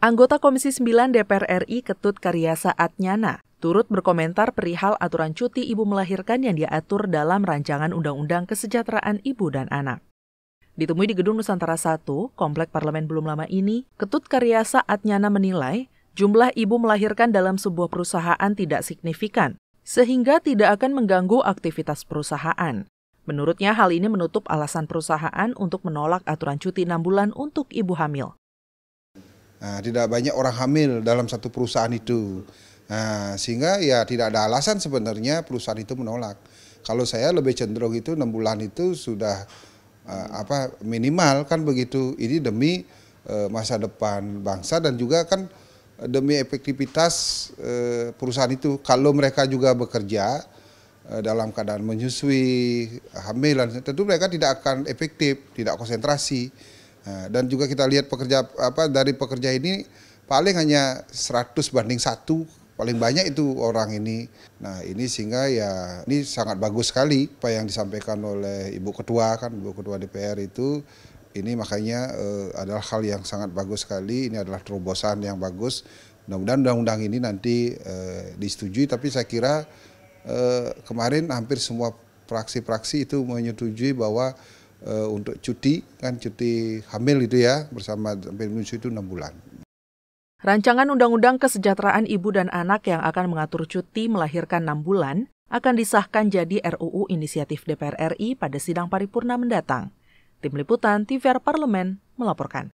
Anggota Komisi 9 DPR RI Ketut Karyasa Atnyana turut berkomentar perihal aturan cuti ibu melahirkan yang diatur dalam rancangan Undang-Undang Kesejahteraan Ibu dan Anak. Ditemui di Gedung Nusantara 1, Komplek Parlemen belum lama ini, Ketut Karyasa Atnyana menilai jumlah ibu melahirkan dalam sebuah perusahaan tidak signifikan, sehingga tidak akan mengganggu aktivitas perusahaan. Menurutnya hal ini menutup alasan perusahaan untuk menolak aturan cuti 6 bulan untuk ibu hamil. Nah, tidak banyak orang hamil dalam satu perusahaan itu. Nah, sehingga ya tidak ada alasan sebenarnya perusahaan itu menolak. Kalau saya lebih cenderung itu enam bulan itu sudah uh, apa minimal kan begitu. Ini demi uh, masa depan bangsa dan juga kan demi efektivitas uh, perusahaan itu. Kalau mereka juga bekerja uh, dalam keadaan menyusui, hamil, tentu mereka tidak akan efektif, tidak konsentrasi. Nah, dan juga kita lihat pekerja apa dari pekerja ini paling hanya 100 banding satu paling banyak itu orang ini. Nah ini sehingga ya ini sangat bagus sekali apa yang disampaikan oleh Ibu Ketua kan Ibu Ketua DPR itu ini makanya eh, adalah hal yang sangat bagus sekali. Ini adalah terobosan yang bagus. Mudah-mudahan undang-undang ini nanti eh, disetujui. Tapi saya kira eh, kemarin hampir semua praksi-praksi itu menyetujui bahwa uh, untuk cuti kan cuti hamil itu ya bersama sampai menuju itu enam bulan. Rancangan Undang-Undang Kesejahteraan Ibu dan Anak yang akan mengatur cuti melahirkan enam bulan akan disahkan jadi RUU inisiatif DPR RI pada sidang paripurna mendatang. Tim Liputan TVR Parlemen melaporkan.